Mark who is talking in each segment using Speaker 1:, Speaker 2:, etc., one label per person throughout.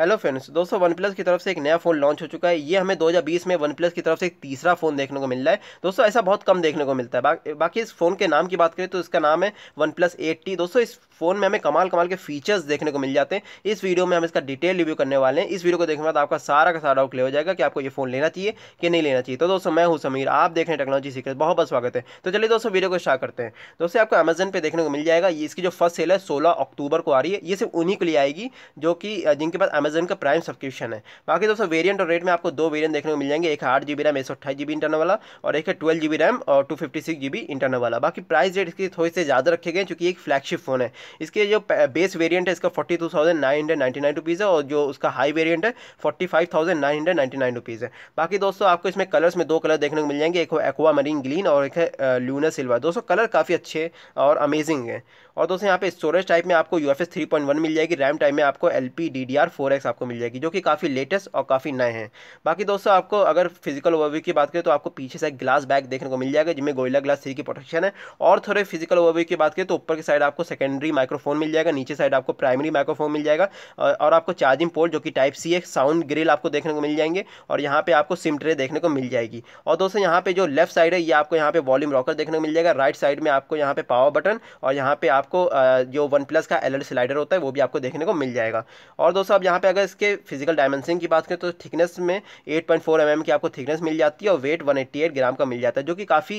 Speaker 1: hello friends दोस्तों one plus की तरफ से एक नया फ़ोन लॉन्च हो चुका है ये हमें 2020 में वन प्लस की तरफ से एक तीसरा फ़ोन देखने को मिल रहा है दोस्तों ऐसा बहुत कम देखने को मिलता है बा, बाकी इस फ़ोन के नाम की बात करें तो इसका नाम है वन प्लस टी दोस्तों इस फ़ोन में हमें कमाल कमाल के फीचर्स देखने को मिल जाते हैं इस वीडियो में हम इसका डिटेल रिव्यू करने वाले हैं इस वीडियो को देखने के बाद आपका सारा का सारा डाउट क्लियर हो जाएगा कि आपको ये फ़ोन लेना चाहिए कि नहीं लेना चाहिए तो दोस्तों मैं हूँ समीर आप देख रहे हैं टेक्नोलॉजी सीक्रेट बहुत बहुत स्वागत है तो चलिए दोस्तों वीडियो को स्टार्ट करते हैं दोस्तों आपको अमेजन पर देखने को मिल जाएगा इसकी जो फर्स्ट सेल है सोलह अक्टूबर को आ रही है ये सिर्फ उन्हीं के लिए आएगी जो कि जिनके पास अमेजन का प्राइम सब्सक्रिप्शन है बाकी दोस्तों वेरियंट और रेट में आपको दो वेरियंट देखने को मिल जाएंगे एक आठ जी रैम एक सौ जी इंटरनल वाला और एक है ट्वेल्व जी बी रैम और two fifty six G internal वाला बाकी प्राइस रेट इसके थोड़े से ज़्यादा रखे गए चूंकि एक फ्लैगशिप फोन है इसके जो बेस वेरियंट है इसका forty two thousand nine hundred ninety nine rupees है और जो उसका हाई वेरियंट है forty five thousand nine hundred ninety nine rupees है बाकी दोस्तों आपको इसमें कलर्स में दो कलर देखने को मिल जाएंगे एक एक्वा मरीन ग्रीन और एक है लूना सिल्वर दोस्तों कलर काफ़ी अच्छे और अमेजिंग है और दोस्तों यहाँ पे स्टोरेज टाइप में आपको U F S three point one मिल जाएगी रैम टाइप में आपको L P D D R four products आपको मिल जाएगी जो कि काफ़ी लेटेस्ट और काफ़ी नए हैं बाकी दोस्तों आपको अगर फिजिकल ओवरव्यू की बात करें तो आपको पीछे से ग्लास बैग देखने को मिल जाएगा जिसमें गोयला ग्लास थ्री की प्रोटेक्शन है और थोड़े फिजिकल ओवरव्यू की बात करें तो ऊपर की साइड आपको सेकेंडरी माइक्रोफोन मिल जाएगा नीचे साइड आपको प्राइमरी माइक्रोफोन मिल जाएगा और आपको चार्जिंग पोर्ट जो कि टाइप सी है साउंड ग्रिल आपको देखने को मिल जाएंगे और यहाँ पे आपको सिम ट्रे देखने को मिल जाएगी और दोस्तों यहाँ पे जो लेफ्ट साइड है ये आपको यहाँ पर वॉल्यूम रॉकर देखने को मिल जाएगा राइट साइड में आपको यहाँ पे पावर बटन और यहाँ पे आपको जो वन प्लस का एल स्लाइडर होता है वो भी आपको देखने को मिल जाएगा और दोस्तों यहाँ यहाँ पे अगर इसके फिजिकल डायमेंशन की बात करें तो थिकनेस में 8.4 पॉइंट mm की आपको थिकनेस मिल जाती है और वेट 188 ग्राम का मिल जाता है जो कि काफ़ी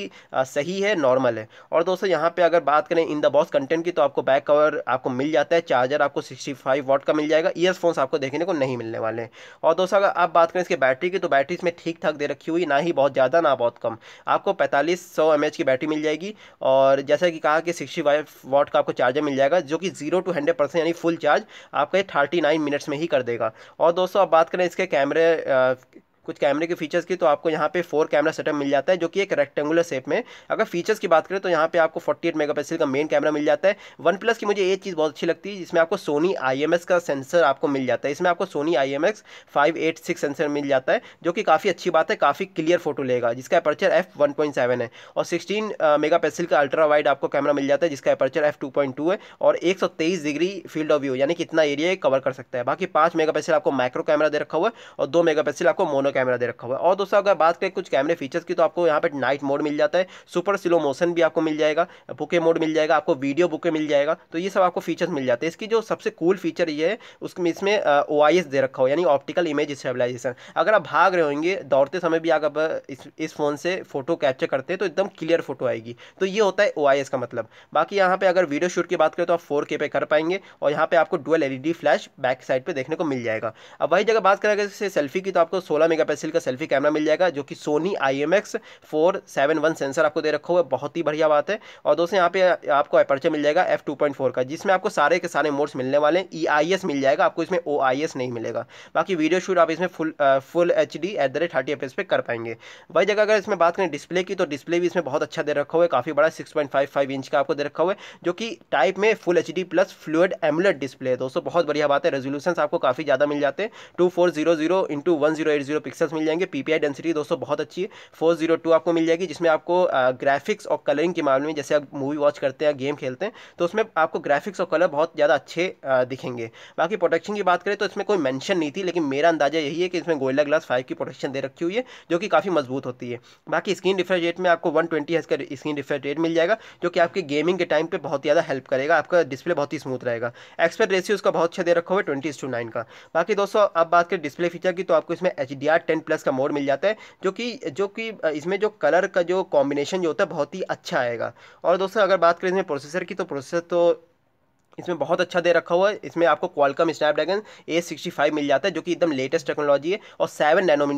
Speaker 1: सही है नॉर्मल है और दोस्तों यहाँ पे अगर बात करें इन द बॉस कंटेंट की तो आपको बैक कवर आपको मिल जाता है चार्जर आपको सिक्सटी फाइव वॉट का मिल जाएगा ईयरफोन्स आपको देखने को नहीं मिलने वाले हैं और दोस्तों अगर आप बात करें इसके बैटरी की तो बैटरी इसमें ठीक ठाक दे रखी हुई ना ही बहुत ज़्यादा ना बहुत कम आपको पैंतालीस सौ की बैटरी मिल जाएगी और जैसा कि कहा कि सिक्सटी फाइव वॉट का आपको चार्जर मिल जाएगा जो कि जीरो टू हंड्रेड परसेंट यानी फुल चार्ज आपका थर्टी नाइन मिनट्स में ही कर देगा और दोस्तों अब बात करें इसके कैमरे कुछ कैमरे के फीचर्स की तो आपको यहाँ पे फोर कैमरा सेटअप मिल जाता है जो कि एक रेक्टेंगुलर शेप में अगर फीचर्स की बात करें तो यहाँ पे आपको 48 मेगापिक्सल का मेन कैमरा मिल जाता है वन प्लस की मुझे एक चीज़ बहुत अच्छी लगती है जिसमें आपको सोनी आई का सेंसर आपको मिल जाता है इसमें आपको सोनी आई एम सेंसर मिल जाता है जो कि काफ़ी अच्छी बात है काफ़ी क्लियर फोटो लेगा जिसका अपर्चर एफ है और सिक्सटीन मेगा का अल्ट्रा वाइड आपको कैमरा मिल जाता है जिसका अपर्चर एफ है और एक डिग्री फील्ड ऑफ व्यू यानी कितना एरिया कवर कर सकता है बाकी पाँच मेगा आपको माइक्रो कैमरा दे रखा हुआ है और दो मेगा आपको मोनो कैमरा दे रखा हुआ है और दोस्तों अगर बात करें कुछ कैमरे फीचर्स की तो आपको यहाँ पे नाइट मोड मिल जाता है सुपर स्लो मोशन भी आपको मिल जाएगा बुके मोड मिल जाएगा आपको वीडियो बुके मिल जाएगा तो ये सब आपको फीचर्स मिल जाते हैं इसकी जो सबसे कूल फीचर ये है उसमें इसमें ओ दे रखा हो यानी ऑप्टिकल इमेज स्टेबलाइजेशन अगर आप भाग रहे होंगे दौड़ते समय भी अगर इस इस फ़ोन से फोटो कैप्चर करते हैं तो एकदम क्लियर फोटो आएगी तो ये होता है ओ का मतलब बाकी यहाँ पे अगर वीडियो शूट की बात करें तो आप फोर पे कर पाएंगे और यहाँ पे आपको dual L flash back side पर देखने को मिल जाएगा अब वही जगह बात करें अगर सेल्फी की तो आपको सोलह मेगापिक्सल का सेल्फी कैमरा मिल जाएगा जो कि Sony I M X four seven one sensor आपको दे रखा हुआ है बहुत ही बढ़िया बात है और दोस्तों यहाँ पे आपको अपर्चर मिल जाएगा एफ टू पॉइंट फोर का जिसमें आपको सारे के सारे मोड्स मिलने वाले हैं ई आई एस मिल जाएगा आपको इसमें ओ आई एस नहीं मिलेगा बाकी वीडियो शूट आप इसमें full full H D at the rate thirty F पे कर पाएंगे वही जगह अगर इसमें बात करें डिस्प्ले की तो डिस्प्ले भी इसमें बहुत अच्छा दे रखा हुआ है काफ़ी बड़ा six point five five inch का आपको दे रखा हुआ है जो कि टाइप में full H D plus fluid AMOLED display है दोस्तों बहुत बढ़िया बात है रेजोल्यूशन आपको काफ़ी ज़्यादा मिल जाते हैं two four zero zero into one zero eight zero pixels मिल जाएंगे पीपीआई डेंसिटी दोस्तों बहुत अच्छी फोर जीरो टू आपको मिल जाएगी जिसमें आपको ग्राफिक्स और कलरिंग के मामले में जैसे आप मूवी वॉच करते हैं गेम खेलते हैं तो उसमें आपको ग्राफिक्स और कलर बहुत ज़्यादा अच्छे दिखेंगे बाकी प्रोटेक्शन की बात करें तो इसमें कोई मैंशन नहीं थी लेकिन मेरा अंदाजा यही है कि इसमें गोल्डा ग्लास फाइव की प्रोटेक्शन दे रखी हुई है जो कि काफ़ी मजबूत होती है बाकी स्क्रीन रिफ्रेश रेट में आपको वन ट्वेंटी का स्क्रीन रिफ्रेश रेट मिल जाएगा जो कि आपके गेमिंग के टाइम पर बहुत ज़्यादा हेल्प करेगा आपका डिस्प्ले बहुत ही स्मूथ रहेगा एक्सपेक्ट रेसियो उसका बहुत अच्छा दे रखा हुआ है ट्वेंटी टू नाइन का बाकी दोस्तों अब बात करें डिस्प्ले फीचर की तो आपको इसमें H D R ten plus का मोड मिल जाता है जो कि जो कि इसमें जो कलर का जो कॉम्बिनेशन जो होता है बहुत ही अच्छा आएगा और दोस्तों अगर बात करें इसमें प्रोसेसर की तो प्रोसेसर तो इसमें बहुत अच्छा दे रखा हुआ है इसमें आपको Qualcomm Snapdragon A sixty five मिल जाता है जो कि एकदम लेटेस्ट टेक्नोलॉजी है और सेवन नैनोमी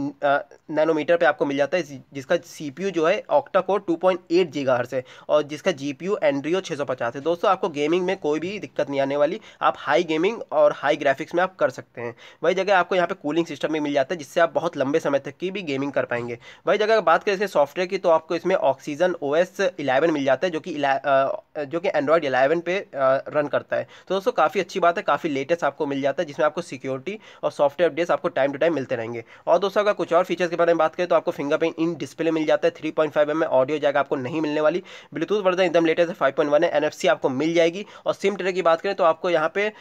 Speaker 1: नैनोमीटर पे आपको मिल जाता है जिसका सीपीयू जो है octa core two point eight है और जिसका जीपीयू एंड्रियो छः सौ पचास है दोस्तों आपको गेमिंग में कोई भी दिक्कत नहीं आने वाली आप हाई गेमिंग और हाई ग्राफिक्स में आप कर सकते हैं वही जगह आपको यहाँ पर कूलिंग सिस्टम भी मिल जाता है जिससे आप बहुत लंबे समय तक की भी गेमिंग कर पाएंगे वही जगह बात करें इसके सॉफ्टवेयर की तो आपको इसमें ऑक्सीजन ओ एस मिल जाता है जो कि जो कि एंड्रॉयड 11 पे रन करता है तो दोस्तों काफ़ी अच्छी बात है काफ़ी लेटेस्ट आपको मिल जाता है जिसमें आपको सिक्योरिटी और सॉफ्टवेयर अपडेट्स आपको टाइम टू टाइम मिलते रहेंगे और दोस्तों अगर कुछ और फीचर्स के बारे में बात करें तो आपको फिंगरप्रिंट इन डिस्प्ले मिल जाता है three point five M audio जाएगा आपको नहीं मिलने वाली ब्लूटूथ वर्जन एकदम लेटेस्ट है फाइव पॉइंट वन है एन आपको मिल जाएगी और सिम ट्रे की बात करें तो आपको यहाँ पे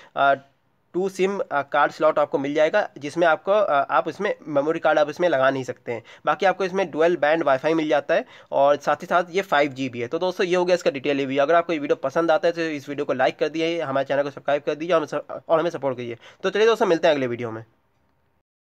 Speaker 1: टू सिम कार्ड स्लॉट आपको मिल जाएगा जिसमें आपको आप इसमें मेमोरी कार्ड आप इसमें लगा नहीं सकते हैं बाकी आपको इसमें डुअल बैंड वाईफाई मिल जाता है और साथ ही साथ ये फाइव जी भी है तो दोस्तों ये हो गया इसका डिटेल रिव्यू अगर आपको ये वीडियो पसंद आता है तो इस वीडियो को लाइक कर दिए हमारे चैनल को सब्सक्राइब कर दीजिए और हमें सपोर्ट करिए तो चलिए दोस्तों मिलते हैं अगले वीडियो में